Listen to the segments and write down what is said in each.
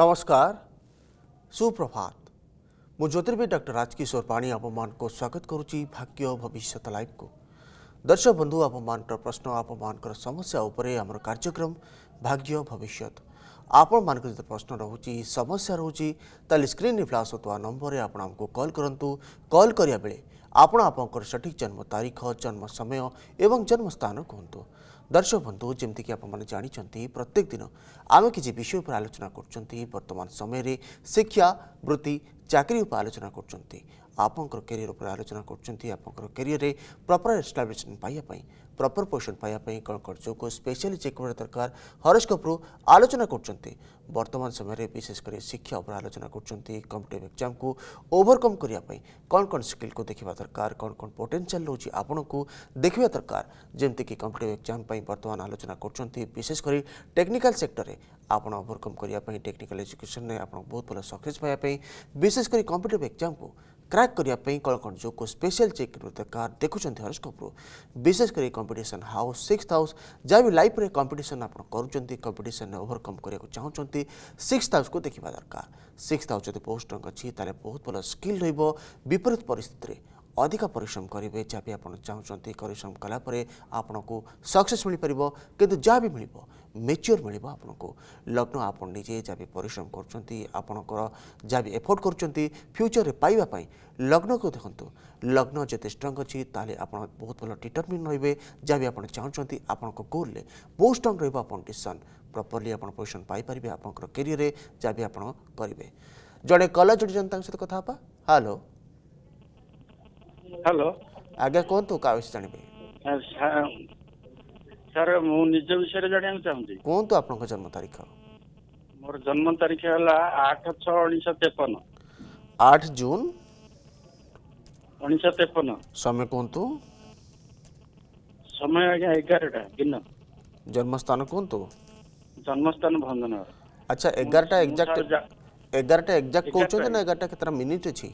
नमस्कार सुप्रभात मु ज्योतिर्विद डर राजकिशोर पाणी आप को स्वागत करुच्ची भाग्य भविष्य लाइफ को दर्शक बंधु आप प्रश्न आप समस्या उपरूर कार्यक्रम भाग्य भविष्य आपण मानक प्रश्न रोच समस्या रोज तेल स्क्रीन फ्लाश हो नंबर में आपको कल करूँ कल करा बेले आपण आप सठिक जन्म तारीख जन्म समय एवं जन्मस्थान कहतु দর্শক বন্ধু যেমিকি আপনার জাঁচান প্রত্যেক দিন আমি কিছু বিষয় উপরে আলোচনা করছেন বর্তমান সময়ের শিক্ষা বৃত্তি চাকরি উপরে আলোচনা করছেন आपंकर कैरियर पर आलोचना करपर एस्टाब्लीशमेंट पाइबापी प्रपर पोजिशन पाइबापी कौन कर स्पेशली चेक कर दरकार हरस्कोप्रु कपुरु आलोचना करतमान समय विशेषकर शिक्षा उपर आलोचना करम्पिटेटिव एक्जाम को ओभरकम करने कौन कौन स्किल को देखा दरकार कौन कौन पोटेनसीआल रोज आपन को देखा दरकार जमीक कंपिटेटिव एक्जाम बर्तमान आलोचना करशेषकर टेक्निकाल सेक्टर में आप ओभरकम करने टेक्निकाल एजुकेशन में आप बहुत भल सक्से विशेषकर कंपिटेटिव एक्जाम को କ୍ରାକ୍ କରିବା ପାଇଁ କଳକଣ୍ଜକୁ ସ୍ପେଶାଲ ଚେକ୍ ଦରକାର ଦେଖୁଛନ୍ତି ହରସ୍କୋପରୁ ବିଶେଷ କରି କମ୍ପିଟିସନ୍ ହାଉସ୍ ସିକ୍ସ ହାଉସ୍ ଯାହା ବି ଲାଇଫ୍ରେ କମ୍ପିଟିସନ୍ ଆପଣ କରୁଛନ୍ତି କମ୍ପିଟିସନ୍ରେ ଓଭରକମ୍ କରିବାକୁ ଚାହୁଁଛନ୍ତି ସିକ୍ସ ହାଉସ୍କୁ ଦେଖିବା ଦରକାର ସିକ୍ସ ହାଉସ୍ ଯଦି ପୋଷ୍ଟ ରଙ୍ଗ ଅଛି ତାହେଲେ ବହୁତ ଭଲ ସ୍କିଲ୍ ରହିବ ବିପରୀତ ପରିସ୍ଥିତିରେ ଅଧିକ ପରିଶ୍ରମ କରିବେ ଯାହା ବି ଆପଣ ଚାହୁଁଛନ୍ତି ପରିଶ୍ରମ କଲାପରେ ଆପଣଙ୍କୁ ସକ୍ସେସ୍ ମିଳିପାରିବ କିନ୍ତୁ ଯାହା ବି ମିଳିବ মেচিওর মিলব আপনার লগ্ন আপনার নিজে যা বি পরিশ্রম করছেন আপনার যা বি এফোর্ট করছেন ফ্যুচরের পাইবা লগ্নকে দেখুন লগ্ন যেতে স্ট্রং অছি তাহলে আপনার বহুত ভালো ডিটরমিন রহবে যা বি আপনার চাহুন আপনার গোলরে বহু স্ট্রং রহব আপনার ডিসিশন প্রপরলি আপনার পজিশন পাইপারে আপনার কেরিয়রে যা বি আপনার করবে জনে কলা জড়িছেন তাঙ্ক সহ কথা হবা হ্যালো হ্যালো আজ্ঞা কুহতু কাহ জাঁবে ସାର୍ ମୁଁ ନିଜ ବିଷୟରେ ଜାଣିବାକୁ ଚାହୁଁଛି କୁହନ୍ତୁ ଆପଣଙ୍କ ଜନ୍ମ ତାରିଖ ମୋର ଜନ୍ମ ତାରିଖ ହେଲା ଆଠ ଛଅ ଉଣେଇଶହ ତେପନ ଆଠ ଜୁନ ଉଣେଇଶହ ତେପନ ସମୟ କୁହନ୍ତୁ ସମୟ ଆଜ୍ଞା ଏଗାରଟା ଦିନ ଜନ୍ମସ୍ଥାନ କୁହନ୍ତୁ ଜନ୍ମସ୍ଥାନ ଭଞ୍ଜନଗର ଆଚ୍ଛା ଏଗାରଟା ଏକ୍ଜାକ୍ଟ ଏଗାରଟା ଏକ୍ଜାକ୍ଟ କହୁଛନ୍ତି ନା ଏଗାରଟା କେତେଟା ମିନିଟ୍ ଅଛି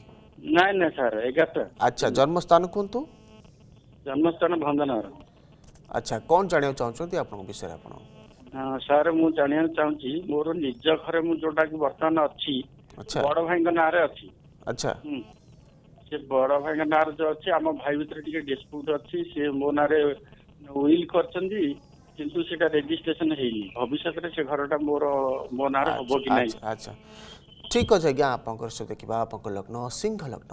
ନାଇଁ ନାଇଁ ସାର୍ ଏଗାରଟା ଆଚ୍ଛା ଜନ୍ମସ୍ଥାନ କୁହନ୍ତୁ ଜନ୍ମସ୍ଥାନ ଭଞ୍ଜନଗର ଆଚ୍ଛା କ'ଣ ଜାଣିବାକୁ ଚାହୁଁଛନ୍ତି ଆପଣଙ୍କ ବିଷୟରେ ଆପଣ ସାର୍ ମୁଁ ଜାଣିବାକୁ ଚାହୁଁଛି ମୋର ନିଜ ଘରେ ମୁଁ ଯୋଉଟାକି ବର୍ତ୍ତମାନ ଅଛି ବଡ ଭାଇଙ୍କ ନାଁରେ ଅଛି ଆଚ୍ଛା ସେ ବଡ ଭାଇଙ୍କ ନାଁରେ ଯୋଉ ଅଛି ଆମ ଭାଇ ଭିତରେ ଟିକେ ଡିସପ୍ୟୁଟ୍ ଅଛି ସେ ମୋ ନାଁରେ ୱିଲ୍ କରିଛନ୍ତି କିନ୍ତୁ ସେଟା ରେଜିଷ୍ଟ୍ରେସନ ହେଇନି ଭବିଷ୍ୟତରେ ସେ ଘରଟା ମୋର ମୋ ନାଁରେ ହବ କି ନାହିଁ ଆଚ୍ଛା ଠିକ୍ ଅଛି ଆଜ୍ଞା ଆପଣଙ୍କର ସେ ଦେଖିବା ଆପଣଙ୍କ ଲଗ୍ନ ସିଂହ ଲଗ୍ନ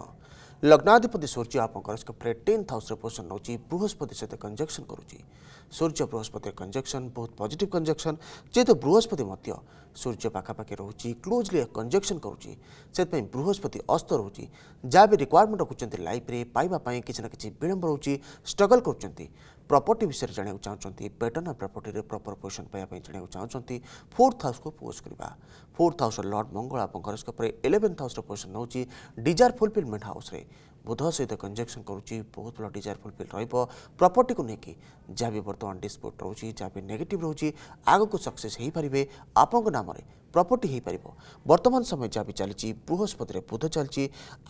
लग्नाधिपति सूर्य आपंकर टेन्थ हाउस पोषण नौ बृहस्पति सहित कंजक्शन करुच्च सूर्य बृहस्पति कंजक्शन बहुत पजिट कंजक्शन जेहेतु बृहस्पति सूर्य पाखापाखि रोच क्लोजली कंजक्शन कर बृहस्पति अस्त रोज जहाँ भी रिक्वयरमेंट रखुच्च लाइफ में पाइबापी किसी ना कि विलंब रोचे स्ट्रगल कर ପ୍ରପର୍ଟି ବିଷୟରେ ଜାଣିବାକୁ ଚାହୁଁଛନ୍ତି ପେଟର୍ନ ଆଣ୍ଡ ପ୍ରପର୍ଟିରେ ପ୍ରପର ପୋଜିସନ୍ ପାଇବା ପାଇଁ ଜାଣିବାକୁ ଚାହୁଁଛନ୍ତି ଫୋର୍ଥ ହାଉସ୍କୁ ପୋଜ୍ କରିବା ଫୋର୍ଥ ହାଉସ୍ର ଲର୍ଡ଼ ମଙ୍ଗଳ ଆପଣଙ୍କ ହରସ୍କୋପରେ ଇଲେଭେନ୍ଥ ହାଉସ୍ର ପୋଜିସନ୍ ହେଉଛି ଡିଜାର୍ ଫୁଲଫିଲମେଣ୍ଟ ହାଉସ୍ରେ ବୁଧ ସହିତ କଞ୍ଜକ୍ସନ୍ କରୁଛି ବହୁତ ଭଲ ଡିଜାୟାର ଫୁଲଫିଲ୍ ରହିବ ପ୍ରପର୍ଟିକୁ ନେଇକି ଯାହା ବି ବର୍ତ୍ତମାନ ଡିସ୍ପ୍ୟୁଟ୍ ରହୁଛି ଯାହା ବି ନେଗେଟିଭ୍ ରହୁଛି ଆଗକୁ ସକ୍ସେସ୍ ହୋଇପାରିବେ ଆପଣଙ୍କ ନାମରେ ପ୍ରପର୍ଟି ହୋଇପାରିବ ବର୍ତ୍ତମାନ ସମୟ ଯାହା ବି ଚାଲିଛି ବୃହସ୍ପତିରେ ବୁଧ ଚାଲିଛି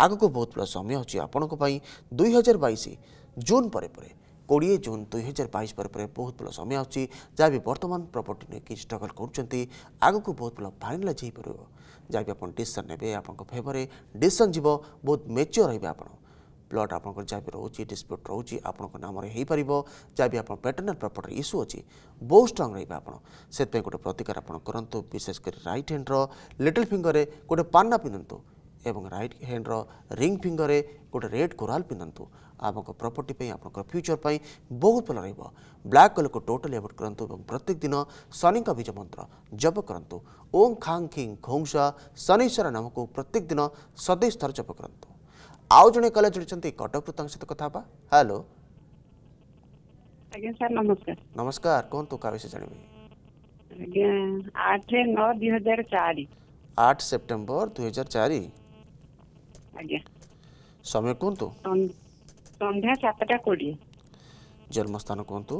ଆଗକୁ ବହୁତ ଭଲ ସମୟ ଅଛି ଆପଣଙ୍କ ପାଇଁ ଦୁଇ ହଜାର ବାଇଶ ଜୁନ୍ ପରେ ପରେ কোড়িয়ে জুন দুই হাজার বাইশ পরে বহু ভালো সময় আসছে যা বি বর্তমান প্রপর্টি নেই স্ট্রগল করছেন আগুক বহু ভালো ফাইনালাইজ হয়ে পড়ে যা বি আপনার ডিসিশন নেবে আপনার ফেভরে ডিসিশন যাব বহু মেচিওর রহবে আপনার প্লট আপনার যা বি রয়েছে ডিসপ্যুট রয়েছে আপনার নামে হয়েপার যা বি আপনার প্যাটর্নাল প্রপর্টি ইস্যু অছি বহু স্ট্রং রহবে আপনার সেপাই গোটে প্রতিকার আপনার করতু বিশেষ করে রাইট হ্যান্ডর লিটল ফিঙ্গরে গোটে পান্না পিধু ଏବଂ ରାଇଟ୍ ହ୍ୟାଣ୍ଡର ରିଙ୍ଗ ଫିଙ୍ଗରରେ ଗୋଟେ ରେଡ୍ କୋରାଲ୍ ପିନ୍ଧନ୍ତୁ ଆପଣଙ୍କ ପ୍ରପର୍ଟି ପାଇଁ ଆପଣଙ୍କର ଫ୍ୟୁଚର୍ ପାଇଁ ବହୁତ ଭଲ ରହିବ ବ୍ଲାକ୍ କଲର୍କୁ ଟୋଟାଲି ଆଭୋଏଡ୍ କରନ୍ତୁ ଏବଂ ପ୍ରତ୍ୟେକ ଦିନ ଶନିଙ୍କ ବୀଜ ମନ୍ତ୍ର ଜପ କରନ୍ତୁ ଓମ୍ ଖାଙ୍ଗ ଖିଙ୍ଗ ଘୋଂସ ଶନିଶ୍ୱର ନାମକୁ ପ୍ରତ୍ୟେକ ଦିନ ସତେଇଶ ଥର ଜପ କରନ୍ତୁ ଆଉ ଜଣେ କଲେ ଯୋଡ଼ିଛନ୍ତି କଟକରୁ ତାଙ୍କ ସହିତ କଥା ହେବା ହ୍ୟାଲୋ ଆଜ୍ଞା ସାର୍ ନମସ୍କାର ନମସ୍କାର କୁହନ୍ତୁ କାହା ବିଷୟ ଜାଣିବେ ଆଜ୍ଞା ଆଠ ନଅ ଦୁଇ ହଜାର ଚାରି ଆଠ ସେପ୍ଟେମ୍ବର ଦୁଇ ହଜାର ଚାରି ଆଜ୍ଞା ସମୟ କୁହନ୍ତୁ ସନ୍ଧ୍ୟା ସାତଟା କୋଡ଼ିଏ ଜନ୍ମସ୍ଥାନ କୁହନ୍ତୁ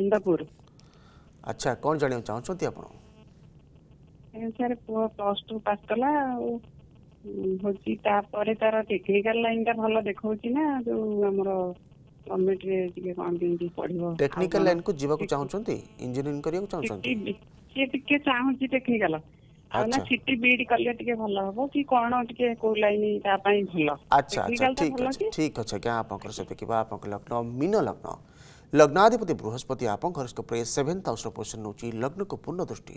ଆନ୍ଦପୁର ଆଚ୍ଛା କ'ଣ ଜାଣିବାକୁ ଚାହୁଁଛନ୍ତି ଆପଣ ସାର୍ ପୁଅ ପ୍ଲସ୍ ଟୁ ପାସ୍ କଲା ଆଉ ହେଉଛି ତାପରେ ତାର ଟେକ୍ନିକାଲ ଲାଇନଟା ଭଲ ଦେଖାଉଛି ନା ଯୋଉ ଆମର ଗଭର୍ଣ୍ଣମେଣ୍ଟରେ ଟିକେ କ'ଣ କେମିତି ପଢ଼ିବ ଟେକ୍ନିକାଲ ଲାଇନକୁ ଯିବାକୁ ଚାହୁଁଛନ୍ତି ଇଞ୍ଜିନିୟରିଂ କରିବାକୁ ଚାହୁଁଛନ୍ତି ସିଏ ଟିକେ ଚାହୁଁଛି ଟେକ୍ନିକାଲ ଆଉ ନା ସିଟି ବିଡି କଲେ ଟିକେ ଭଲ ହବ କି କ'ଣ ଟିକେ କୋଉ ଲାଇନ ତା ପାଇଁ ଭଲ ଆଚ୍ଛା ଆଚ୍ଛା ଠିକ୍ ଅଛି ଠିକ୍ ଅଛି ଆଜ୍ଞା ଆପଣଙ୍କର ସେ ଦେଖିବା ଆପଣଙ୍କ ଲଗ୍ନ ମୀନ ଲଗ୍ନ ଲଗ୍ନାଧିପତି ବୃହସ୍ପତି ଆପଣଙ୍କ ହରସ୍କୋପ୍ରେ ସେଭେନ୍ଥ ହାଉସ୍ର ପୋଜିସନ୍ ନେଉଛି ଲଗ୍ନକୁ ପୂର୍ଣ୍ଣ ଦୃଷ୍ଟି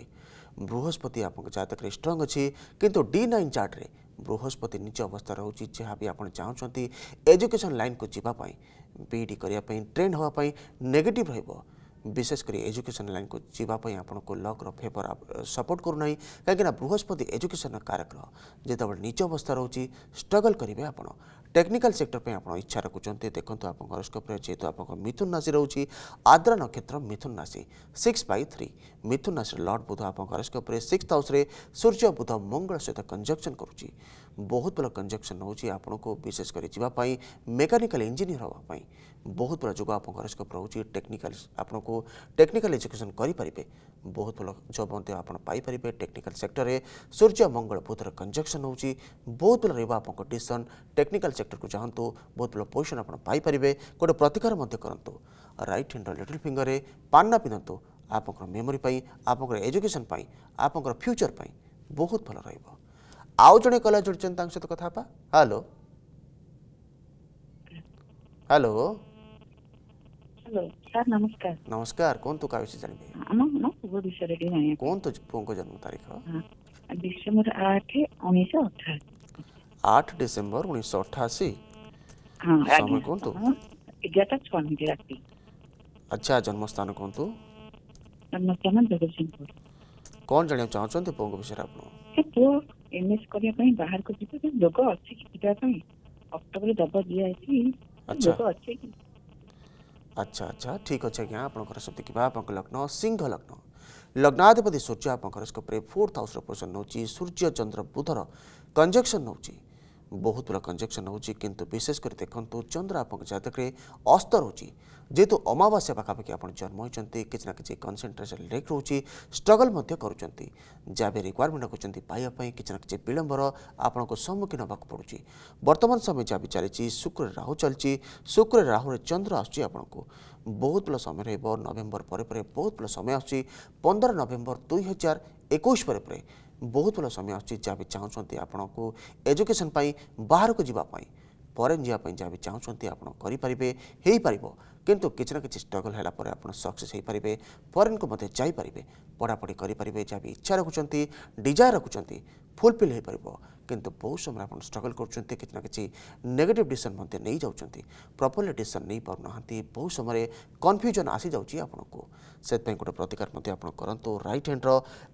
ବୃହସ୍ପତି ଆପଣଙ୍କ ଜାତକରେ ଷ୍ଟ୍ରଙ୍ଗ ଅଛି କିନ୍ତୁ ଡି ନାଇନ୍ ଚାର୍ଟରେ ବୃହସ୍ପତି ନିଜ ଅବସ୍ଥା ରହୁଛି ଯାହା ବି ଆପଣ ଚାହୁଁଛନ୍ତି ଏଜୁକେସନ୍ ଲାଇନ୍କୁ ଯିବା ପାଇଁ ବିଇଡ଼ି କରିବା ପାଇଁ ଟ୍ରେଣ୍ଡ ହେବା ପାଇଁ ନେଗେଟିଭ୍ ରହିବ विशेष गरी एजुकेसन लाइन को जावाई आपको लक्र फेभर सपोर्ट करूना कहीं बृहस्पति एजुकेसन कारक जितेबाला नीच अवस्था रोचे स्ट्रगल करेंगे आपड़ टेक्निकाल सेक्टर पर आप इच्छा रखुंत देखो आप हरस्कोप जेहेतु आप मिथुन राशि रोचे आद्रा नक्षत्र मिथुन राशि सिक्स बै थ्री मिथुन राशि लर्ड बुध आप सिक्स हाउस सूर्य बुध मंगल सहित कंजक्शन कर बहुत बड़ा कंजक्शन रोचे आपन विशेषकर जावाई मेकानिकाल इंजीनियर हाँपाई बहुत बड़ा जुग आप घरस्कोप रोच टेक्निकाल आपन टेक्निकाल एजुकेशन करेंगे बहुत भल जब आपे टेक्निकाल सेक्टर में सूर्य मंगल बुधर कंजक्शन हो बहुत भल रहा डिशन टेक्निकाल सेक्टर को जातु बहुत भल पोजिशन आपर गोटे प्रतिकार करूँ रईट हैंड रिटिल फिंगर में पाना पिंधु आपणकर मेमोरी ପାଇଁ ଆପଣଙ୍କର ଏଜୁକେସନ୍ ପାଇଁ ଆପଣଙ୍କର ଫ୍ୟୁଚର୍ ପାଇଁ ବହୁତ ଭଲ ରହିବ ଆଉ ଜଣେ କଲା ଜୁଡ଼ିଛନ୍ତି ତାଙ୍କ ସହିତ କଥା ହେବା ହ୍ୟାଲୋ ହ୍ୟାଲୋ ନମସ୍କାର ନମସ୍କାର କୁହନ୍ତୁ କାହା ବିଷୟ ଜାଣିବେ କୁହନ୍ତୁ ପୁଅଙ୍କ ଜନ୍ମ ତାରିଖ ଡିସେମ୍ବର ଆଠ ଉଣେଇଶହ ଅଠାଅଶୀ ଆଠ ଡିସେମ୍ବର ଉଣେଇଶହ ଅଠାଅଶୀ ସମୟ କୁହନ୍ତୁ ଏଗାରଟା ଛଅ ରାତି ଆଚ୍ଛା ଜନ୍ମସ୍ଥାନ କୁହନ୍ତୁ ନମସ୍କାର ଜଗତସିଂହପୁର କ'ଣ ଜାଣିବାକୁ ଚାହୁଁଛନ୍ତି ପୁଅଙ୍କ ବିଷୟରେ ଆପଣ ସେ ପୁଅ ଏମ୍ଏସ୍ କରିବା ପାଇଁ ବାହାରକୁ ଯିବେ ସେ ଯୋଗ ଅଛି କି ଯିବା ପାଇଁ ଅକ୍ଟୋବର ଦେବ ଦିଆହେଇଛି ଯୋଗ ଅଛି କି ଆଚ୍ଛା ଆଚ୍ଛା ଠିକ୍ ଅଛି ଆଜ୍ଞା ଆପଣଙ୍କର ସେତିକିବା ଆପଣଙ୍କ ଲଗ୍ନ ସିଂହ ଲଗ୍ନ ଲଗ୍ନାଧିପତି ସୂର୍ଯ୍ୟ ଆପଣଙ୍କର ସ୍କୋପ୍ରେ ଫୋର୍ଥ ହାଉସ୍ର ପୋଜିସନ୍ ନେଉଛି ସୂର୍ଯ୍ୟ ଚନ୍ଦ୍ର ବୁଧର କଞ୍ଜକ୍ସନ୍ ନେଉଛି ବହୁତ ଭଲ କଞ୍ଜକ୍ସନ୍ ହେଉଛି କିନ୍ତୁ ବିଶେଷ କରି ଦେଖନ୍ତୁ ଚନ୍ଦ୍ର ଆପଣଙ୍କ ଜାତକରେ ଅସ୍ତ ରହୁଛି ଯେହେତୁ ଅମାବାସ୍ୟା ପାଖାପାଖି ଆପଣ ଜନ୍ମ ହୋଇଛନ୍ତି କିଛି ନା କିଛି କନସେନ୍ଟ୍ରେସନ୍ ଲେକ୍ ରହୁଛି ଷ୍ଟ୍ରଗଲ୍ ମଧ୍ୟ କରୁଛନ୍ତି ଯାହା ବି ରିକ୍ୱାରମେଣ୍ଟ ରଖୁଛନ୍ତି ପାଇବା ପାଇଁ କିଛି ନା କିଛି ବିଳମ୍ବର ଆପଣଙ୍କୁ ସମ୍ମୁଖୀନ ହେବାକୁ ପଡ଼ୁଛି ବର୍ତ୍ତମାନ ସମୟ ଯାହା ବି ଚାଲିଛି ଶୁକ୍ରରେ ରାହୁ ଚାଲିଛି ଶୁକ୍ରରେ ରାହୁରେ ଚନ୍ଦ୍ର ଆସୁଛି ଆପଣଙ୍କୁ ବହୁତ ଭଲ ସମୟ ରହିବ ନଭେମ୍ବର ପରେ ପରେ ବହୁତ ଭଲ ସମୟ ଆସୁଛି ପନ୍ଦର ନଭେମ୍ବର ଦୁଇ ହଜାର ଏକୋଇଶ ପରେ ପରେ ବହୁତ ଭଲ ସମୟ ଆସୁଛି ଯାହା ବି ଚାହୁଁଛନ୍ତି ଆପଣଙ୍କୁ ଏଜୁକେସନ୍ ପାଇଁ ବାହାରକୁ ଯିବା ପାଇଁ ଫରେନ୍ ଯିବା ପାଇଁ ଯାହା ବି ଚାହୁଁଛନ୍ତି ଆପଣ କରିପାରିବେ ହୋଇପାରିବ କିନ୍ତୁ କିଛି ନା କିଛି ଷ୍ଟ୍ରଗଲ୍ ହେଲା ପରେ ଆପଣ ସକ୍ସେସ୍ ହୋଇପାରିବେ ଫରେନ୍କୁ ମଧ୍ୟ ଯାଇପାରିବେ ପଢ଼ାପଢ଼ି କରିପାରିବେ ଯାହା ବି ଇଚ୍ଛା ରଖୁଛନ୍ତି ଡିଜାୟାର ରଖୁଛନ୍ତି ଫୁଲଫିଲ୍ ହୋଇପାରିବ କିନ୍ତୁ ବହୁତ ସମୟରେ ଆପଣ ଷ୍ଟ୍ରଗଲ୍ କରୁଛନ୍ତି କିଛି ନା କିଛି ନେଗେଟିଭ୍ ଡିସିସନ୍ ମଧ୍ୟ ନେଇଯାଉଛନ୍ତି ପ୍ରପର୍ଲି ଡିସିସନ୍ ନେଇପାରୁନାହାନ୍ତି ବହୁତ ସମୟରେ କନଫ୍ୟୁଜନ୍ ଆସିଯାଉଛି ଆପଣଙ୍କୁ ସେଥିପାଇଁ ଗୋଟେ ପ୍ରତିକାର ମଧ୍ୟ ଆପଣ କରନ୍ତୁ ରାଇଟ୍ ହ୍ୟାଣ୍ଡର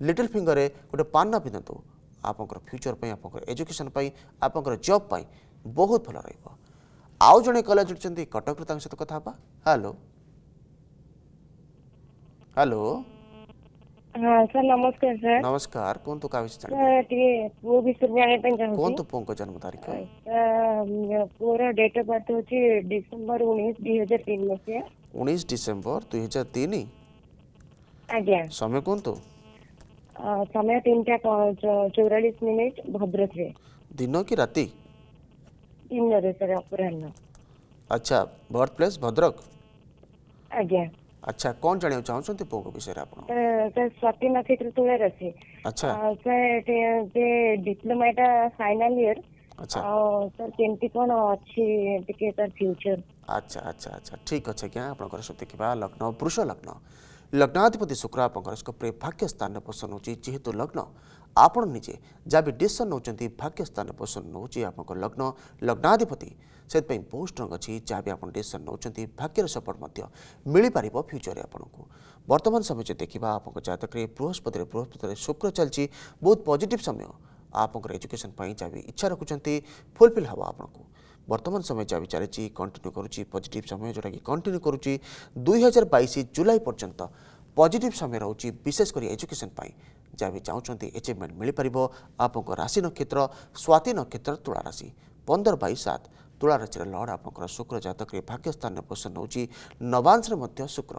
ଲିଟିଲ୍ ଫିଙ୍ଗରରେ ଗୋଟେ ପାନ ପିନ୍ଧନ୍ତୁ ଆପଣଙ୍କର ଫ୍ୟୁଚର୍ ପାଇଁ ଆପଣଙ୍କର ଏଜୁକେସନ୍ ପାଇଁ ଆପଣଙ୍କର ଜବ୍ ପାଇଁ ବହୁତ ଭଲ ରହିବ ଆଉ ଜଣେ କଲେଜ ଜୁଡ଼ିଛନ୍ତି କଟକରୁ ତାଙ୍କ ସହିତ କଥା ହେବା ହ୍ୟାଲୋ ହ୍ୟାଲୋ हाँ सर नमस्कार सर नमस्कार कौन तो काविश जाने वो भी सुरवाने पे जाने कौन तो पों को जन्म तारीख है पूरा डेट ऑफ बर्थ होची दिसंबर हजार तीन में से 19 दिसंबर 2003 आज्ञा समय कौन तो समय तीन 3टा चौरालीस मिनट भद्रक रे दिन की राति दिन रे सर अपराह्न अच्छा बर्थ प्लेस भद्रक आज्ञा ଆଚ୍ଛା କ'ଣ ଜାଣିବାକୁ ଚାହୁଁଛନ୍ତି ପୁଅଙ୍କ ବିଷୟରେ ଆପଣ ସେ ସ୍ୱାତି ନକ୍ଷତ୍ର ତୁଳାରେ ଅଛି ଆଚ୍ଛା ସେ ଯେ ଡିପ୍ଲୋମାଟା ଫାଇନାଲ ଇୟର ଆଉ ସାର୍ କେମିତି କ'ଣ ଅଛି ଟିକେ ତାର ଫ୍ୟୁଚର ଆଚ୍ଛା ଆଚ୍ଛା ଆଚ୍ଛା ଠିକ୍ ଅଛି ଆଜ୍ଞା ଆପଣଙ୍କର ସବୁ ଦେଖିବା ଲଗ୍ନ ପୁରୁଷ ଲଗ୍ନ ଲଗ୍ନାଧିପତି ଶୁକ୍ର ଆପଣଙ୍କର ସ୍କୋପରେ ଭାଗ୍ୟ ସ୍ଥାନରେ ପସନ୍ଦ ହେଉଛି ଯେହେତୁ ଲଗ୍ନ ଆପଣ ନିଜେ ଯାହା ବି ଡିସିସନ୍ ନେଉଛନ୍ତି ଭାଗ୍ୟ ସ୍ଥାନରେ ପସନ୍ଦ ନେଉଛି ଆପଣଙ୍କ ଲଗ୍ନ ଲଗ୍ନାଧିପତି ସେଥିପାଇଁ ବହୁତ ଷ୍ଟ୍ରଙ୍ଗ ଅଛି ଯାହା ବି ଆପଣ ଡିସିସନ୍ ନେଉଛନ୍ତି ଭାଗ୍ୟର ସପୋର୍ଟ ମଧ୍ୟ ମିଳିପାରିବ ଫ୍ୟୁଚରରେ ଆପଣଙ୍କୁ ବର୍ତ୍ତମାନ ସମୟ ଯଦି ଦେଖିବା ଆପଣଙ୍କ ଜାତକରେ ବୃହସ୍ପତିରେ ବୃହସ୍ପତିରେ ଶୁକ୍ର ଚାଲିଛି ବହୁତ ପଜିଟିଭ୍ ସମୟ ଆପଣଙ୍କର ଏଜୁକେସନ୍ ପାଇଁ ଯାହା ବି ଇଚ୍ଛା ରଖୁଛନ୍ତି ଫୁଲଫିଲ୍ ହେବ ଆପଣଙ୍କୁ ବର୍ତ୍ତମାନ ସମୟ ଯାହା ବି ଚାଲିଛି କଣ୍ଟିନ୍ୟୁ କରୁଛି ପଜିଟିଭ୍ ସମୟ ଯେଉଁଟାକି କଣ୍ଟିନ୍ୟୁ କରୁଛି ଦୁଇ ହଜାର ବାଇଶ ଜୁଲାଇ ପର୍ଯ୍ୟନ୍ତ ପଜିଟିଭ୍ ସମୟ ରହୁଛି ବିଶେଷ କରି ଏଜୁକେସନ୍ ପାଇଁ ଯାହା ବି ଚାହୁଁଛନ୍ତି ଏଚିଭମେଣ୍ଟ ମିଳିପାରିବ ଆପଣଙ୍କ ରାଶି ନକ୍ଷତ୍ର ସ୍ୱାତି ନକ୍ଷତ୍ର ତୁଳା ରାଶି ପନ୍ଦର ବାଇ ସାତ ତୁଳା ରାଶିରେ ଲର୍ଡ଼ ଆପଣଙ୍କର ଶୁକ୍ର ଜାତକରେ ଭାଗ୍ୟସ୍ଥାନରେ ପୋଷଣ ନେଉଛି ନବାଂଶରେ ମଧ୍ୟ ଶୁକ୍ର